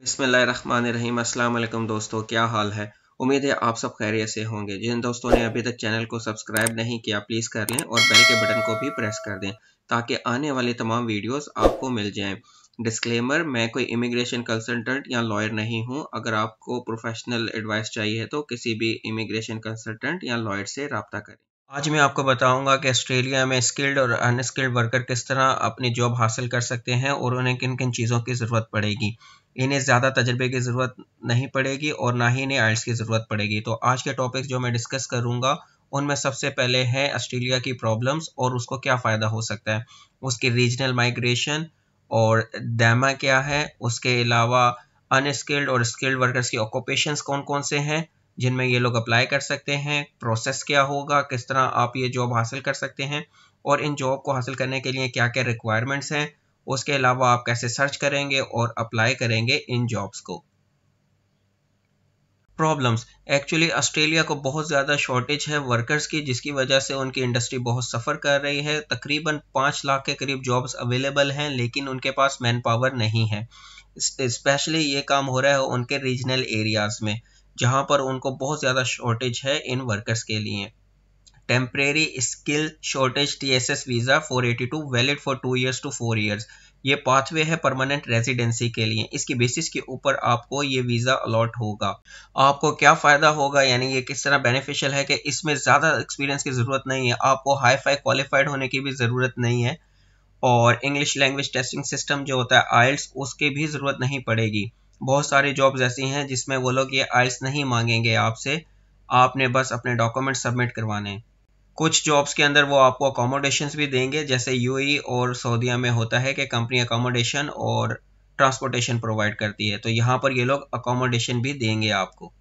बसमीम अल्लाम दोस्तों क्या हाल है उम्मीद है आप सब खैरियत से होंगे जिन दोस्तों ने अभी तक चैनल को सब्सक्राइब नहीं किया प्लीज़ कर लें और बेल के बटन को भी प्रेस कर दें ताकि आने वाले तमाम वीडियोस आपको मिल जाएं डिस्क्लेमर मैं कोई इमिग्रेशन कंसल्टेंट या लॉयर नहीं हूं अगर आपको प्रोफेशनल एडवाइस चाहिए तो किसी भी इमिग्रेशन कंसल्टेंट या लॉयर से रबता करें आज मैं आपको बताऊंगा कि ऑस्ट्रेलिया में स्किल्ड और अनस्किल्ड वर्कर किस तरह अपनी जॉब हासिल कर सकते हैं और उन्हें किन किन चीज़ों की ज़रूरत पड़ेगी इन्हें ज़्यादा तजर्बे की ज़रूरत नहीं पड़ेगी और ना ही इन्हें आइल्स की ज़रूरत पड़ेगी तो आज के टॉपिक्स जो मैं डिस्कस करूँगा उनमें सबसे पहले है ऑस्ट्रेलिया की प्रॉब्लम्स और उसको क्या फ़ायदा हो सकता है उसकी रीजनल माइग्रेशन और डैमा क्या है उसके अलावा अनस्किल्ड और स्किल्ड वर्कर्स की ऑक्यूपेशन कौन कौन से हैं जिनमें ये लोग अप्लाई कर सकते हैं प्रोसेस क्या होगा किस तरह आप ये जॉब हासिल कर सकते हैं और इन जॉब को हासिल करने के लिए क्या क्या रिक्वायरमेंट्स हैं उसके अलावा आप कैसे सर्च करेंगे और अप्लाई करेंगे इन जॉब्स को प्रॉब्लम्स एक्चुअली ऑस्ट्रेलिया को बहुत ज़्यादा शॉर्टेज है वर्कर्स की जिसकी वजह से उनकी इंडस्ट्री बहुत सफ़र कर रही है तकरीबन पाँच लाख के करीब जॉब्स अवेलेबल हैं लेकिन उनके पास मैन पावर नहीं है स्पेशली ये काम हो रहा है उनके रीजनल एरियाज़ में जहाँ पर उनको बहुत ज़्यादा शॉर्टेज है इन वर्कर्स के लिए temporary skill shortage T S S visa four eighty two valid for two years to four years ये पाथवे है परमानेंट रेजिडेंसी के लिए इसकी बेसिस के ऊपर आपको ये वीज़ा अलॉट होगा आपको क्या फ़ायदा होगा यानी ये किस तरह बेनिफिशियल है कि इसमें ज़्यादा एक्सपीरियंस की ज़रूरत नहीं है आपको हाई फाई क्वालिफाइड होने की भी ज़रूरत नहीं है और इंग्लिश लैंग्वेज टेस्टिंग सिस्टम जो होता है आइल्स उसकी भी ज़रूरत नहीं पड़ेगी बहुत सारी जॉब्स ऐसी हैं जिसमें वो लोग ये आइस नहीं मांगेंगे आपसे आपने बस अपने डॉक्यूमेंट सबमिट करवाने हैं कुछ जॉब्स के अंदर वो आपको अकोमोडेशन भी देंगे जैसे यू e और सऊदीया में होता है कि कंपनी अकोमोडेशन और ट्रांसपोर्टेशन प्रोवाइड करती है तो यहाँ पर ये लोग अकोमोडेशन भी देंगे आपको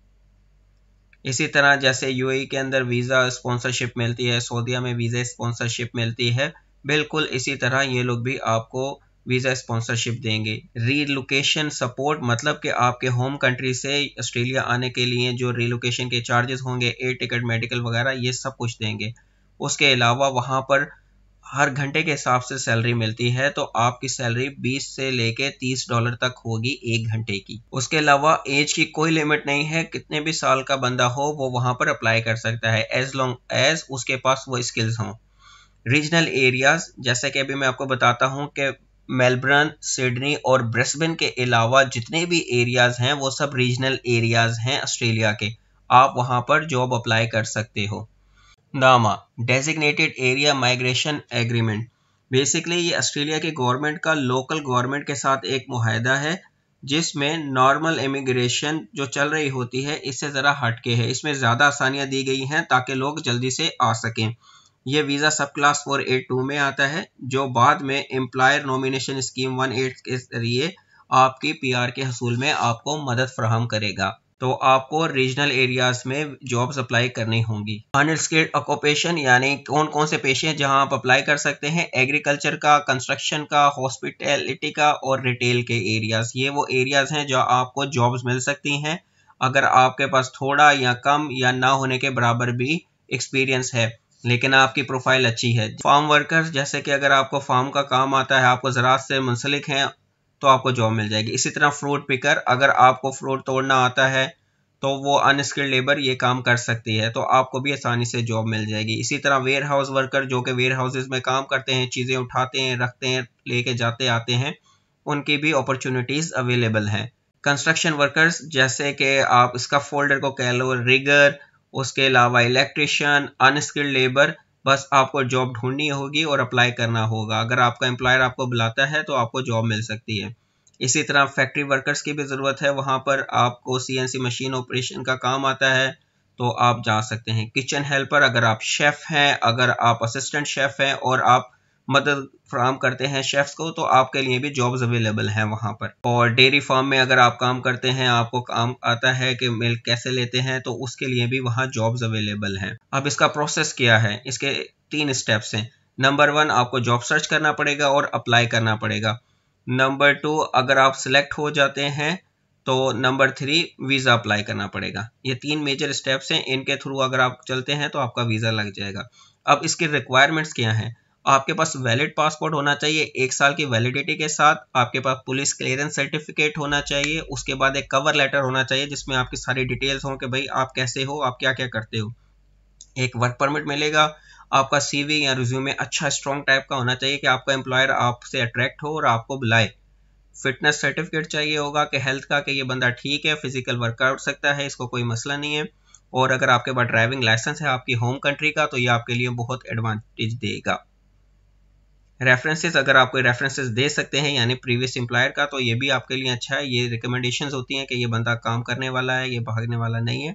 इसी तरह जैसे यू e के अंदर वीज़ा स्पॉन्सरशिप मिलती है सऊदीया में वीज़ा स्पॉन्सरशिप मिलती है बिल्कुल इसी तरह ये लोग भी आपको वीज़ा स्पॉन्सरशिप देंगे रीलोकेशन सपोर्ट मतलब कि आपके होम कंट्री से ऑस्ट्रेलिया आने के लिए जो रीलोकेशन के चार्जेस होंगे एयर टिकट मेडिकल वगैरह ये सब कुछ देंगे उसके अलावा वहाँ पर हर घंटे के हिसाब से सैलरी मिलती है तो आपकी सैलरी 20 से लेके 30 डॉलर तक होगी एक घंटे की उसके अलावा एज की कोई लिमिट नहीं है कितने भी साल का बंदा हो वो वहाँ पर अप्लाई कर सकता है एज लॉन्ग एज उसके पास वो स्किल्स हों रीजनल एरियाज जैसे कि अभी मैं आपको बताता हूँ कि मेलबर्न सिडनी और ब्रिस्बेन के अलावा जितने भी एरियाज़ हैं वो सब रीजनल एरियाज़ हैं ऑस्ट्रेलिया के आप वहाँ पर जॉब अप्लाई कर सकते हो DAMA designated area migration agreement basically ये ऑस्ट्रेलिया के गवर्नमेंट का लोकल गवर्नमेंट के साथ एक माहदा है जिसमें नॉर्मल इमिग्रेशन जो चल रही होती है इससे ज़रा हटके है इसमें ज़्यादा आसानियाँ दी गई हैं ताकि लोग जल्दी से आ सकें ये वीज़ा सब क्लास फोर ए टू में आता है जो बाद में employer nomination scheme one eight के जरिए आपकी पीआर के हसूल में आपको मदद फ्राहम करेगा तो आपको रीजनल एरियाज में जॉब अप्लाई करनी होंगी अनस्किल्ड ऑक्यूपेशन यानी कौन कौन से पेशे हैं जहां आप अप्लाई कर सकते हैं एग्रीकल्चर का कंस्ट्रक्शन का हॉस्पिटलिटी का और रिटेल के एरियाज ये वो एरियाज हैं जहां आपको जॉब्स मिल सकती हैं अगर आपके पास थोड़ा या कम या ना होने के बराबर भी एक्सपीरियंस है लेकिन आपकी प्रोफाइल अच्छी है फार्म वर्कर जैसे कि अगर आपको फार्म का काम आता है आपको ज़रात से मुंसलिक हैं तो आपको जॉब मिल जाएगी इसी तरह फ्रूट पिकर अगर आपको फ्रूट तोड़ना आता है तो वो अनस्किल्ड लेबर ये काम कर सकती है तो आपको भी आसानी से जॉब मिल जाएगी इसी तरह वेयर हाउस वर्कर जो कि वेयर हाउसेज में काम करते हैं चीज़ें उठाते हैं रखते हैं लेके जाते आते हैं उनकी भी अपॉर्चुनिटीज़ अवेलेबल हैं कंस्ट्रक्शन वर्कर्स जैसे कि आप इसका फोल्डर को कह लो रिगर उसके अलावा इलेक्ट्रिशियन अनस्किल्ड लेबर बस आपको जॉब ढूंढनी होगी और अप्लाई करना होगा अगर आपका एम्प्लॉयर आपको बुलाता है तो आपको जॉब मिल सकती है इसी तरह फैक्ट्री वर्कर्स की भी ज़रूरत है वहाँ पर आपको सी मशीन ऑपरेशन का काम आता है तो आप जा सकते हैं किचन हेल्पर अगर आप शेफ़ हैं अगर आप असिस्टेंट शेफ़ हैं और आप मदद फ्राहम करते हैं शेफ्स को तो आपके लिए भी जॉब्स अवेलेबल हैं वहाँ पर और डेयरी फार्म में अगर आप काम करते हैं आपको काम आता है कि मिल्क कैसे लेते हैं तो उसके लिए भी वहाँ जॉब्स अवेलेबल हैं अब इसका प्रोसेस क्या है इसके तीन स्टेप्स हैं नंबर वन आपको जॉब सर्च करना पड़ेगा और अप्लाई करना पड़ेगा नंबर टू अगर आप सिलेक्ट हो जाते हैं तो नंबर थ्री वीज़ा अप्लाई करना पड़ेगा ये तीन मेजर स्टेप्स हैं इनके थ्रू अगर आप चलते हैं तो आपका वीज़ा लग जाएगा अब इसके रिक्वायरमेंट्स क्या हैं आपके पास वैलिड पासपोर्ट होना चाहिए एक साल की वैलिडिटी के साथ आपके पास पुलिस क्लियरेंस सर्टिफिकेट होना चाहिए उसके बाद एक कवर लेटर होना चाहिए जिसमें आपकी सारी डिटेल्स हों कि भाई आप कैसे हो आप क्या क्या करते हो एक वर्क परमिट मिलेगा आपका सीवी या रिज्यूमे अच्छा स्ट्रॉन्ग टाइप का होना चाहिए कि आपका एम्प्लॉयर आपसे अट्रैक्ट हो और आपको बुलाए फिटनेस सर्टिफिकेट चाहिए होगा कि हेल्थ का कि ये बंदा ठीक है फिजिकल वर्कआउट सकता है इसको कोई मसला नहीं है और अगर आपके पास ड्राइविंग लाइसेंस है आपकी होम कंट्री का तो ये आपके लिए बहुत एडवांटेज देगा रेफरेंसेस अगर आप कोई रेफरेंसेस दे सकते हैं यानी प्रीवियस एम्प्लॉयर का तो ये भी आपके लिए अच्छा है ये रिकमेंडेशंस होती हैं कि ये बंदा काम करने वाला है ये भागने वाला नहीं है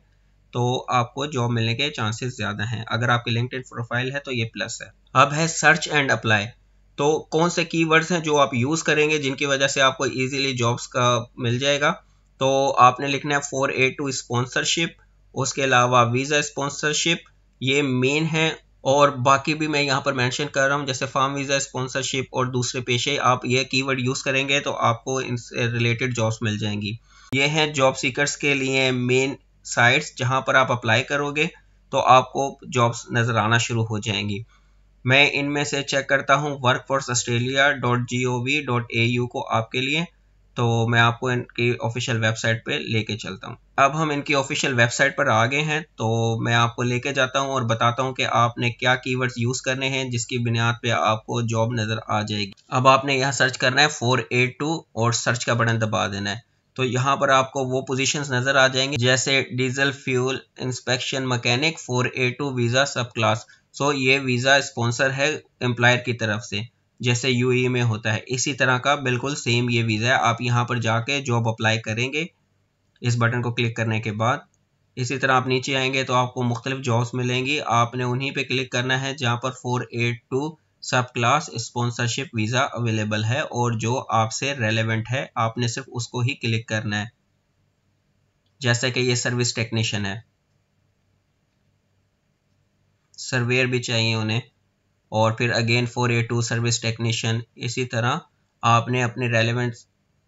तो आपको जॉब मिलने के चांसेस ज़्यादा हैं अगर आपकी लिंक प्रोफाइल है तो ये प्लस है अब है सर्च एंड अप्लाई तो कौन से की हैं जो आप यूज़ करेंगे जिनकी वजह से आपको ईजिली जॉब्स का मिल जाएगा तो आपने लिखना है फोर ए टू स्पॉन्सरशिप उसके अलावा वीज़ा स्पॉन्सरशिप ये मेन है और बाकी भी मैं यहाँ पर मेंशन कर रहा हूँ जैसे फार्म वीज़ा स्पॉन्सरशिप और दूसरे पेशे आप ये कीवर्ड यूज़ करेंगे तो आपको इनसे रिलेटेड जॉब्स मिल जाएंगी ये हैं जॉब सीकर्स के लिए मेन साइट्स जहाँ पर आप अप्लाई करोगे तो आपको जॉब्स नज़र आना शुरू हो जाएंगी मैं इनमें से चेक करता हूँ workforce Australia dot G O V dot A U को आपके लिए तो मैं आपको इनकी ऑफिशियल वेबसाइट पे लेके चलता हूँ अब हम इनकी ऑफिशियल वेबसाइट पर आ गए हैं तो मैं आपको लेके जाता हूँ और बताता हूँ कि आपने क्या कीवर्ड्स यूज़ करने हैं जिसकी बुनियाद पे आपको जॉब नज़र आ जाएगी अब आपने यहाँ सर्च करना है फोर टू और सर्च का बटन दबा देना है तो यहाँ पर आपको वो पोजीशंस नज़र आ जाएंगे जैसे diesel fuel inspection mechanic four eight two visa subclass so ये वीज़ा स्पॉन्सर है एम्प्लॉयर की तरफ से जैसे यूएई e में होता है इसी तरह का बिल्कुल सेम ये वीज़ा है आप यहाँ पर जाके जॉब अप्लाई करेंगे इस बटन को क्लिक करने के बाद इसी तरह आप नीचे आएंगे तो आपको मुख्तलिफ जॉब्स मिलेंगी आपने उन्हीं पे क्लिक करना है जहाँ पर four eight two subclass sponsorship visa available है और जो आपसे रेलिवेंट है आपने सिर्फ उसको ही क्लिक करना है जैसे कि ये सर्विस टेक्नीशियन है सर्वेयर भी चाहिए उन्हें और फिर again four eight two service technician इसी तरह आपने अपने रेलिवेंट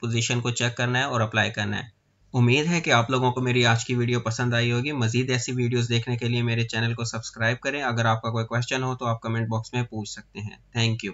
पोजीशन को चेक करना है और अप्लाई करना है उम्मीद है कि आप लोगों को मेरी आज की वीडियो पसंद आई होगी मजीद ऐसी वीडियोस देखने के लिए मेरे चैनल को सब्सक्राइब करें अगर आपका कोई क्वेश्चन हो तो आप कमेंट बॉक्स में पूछ सकते हैं थैंक यू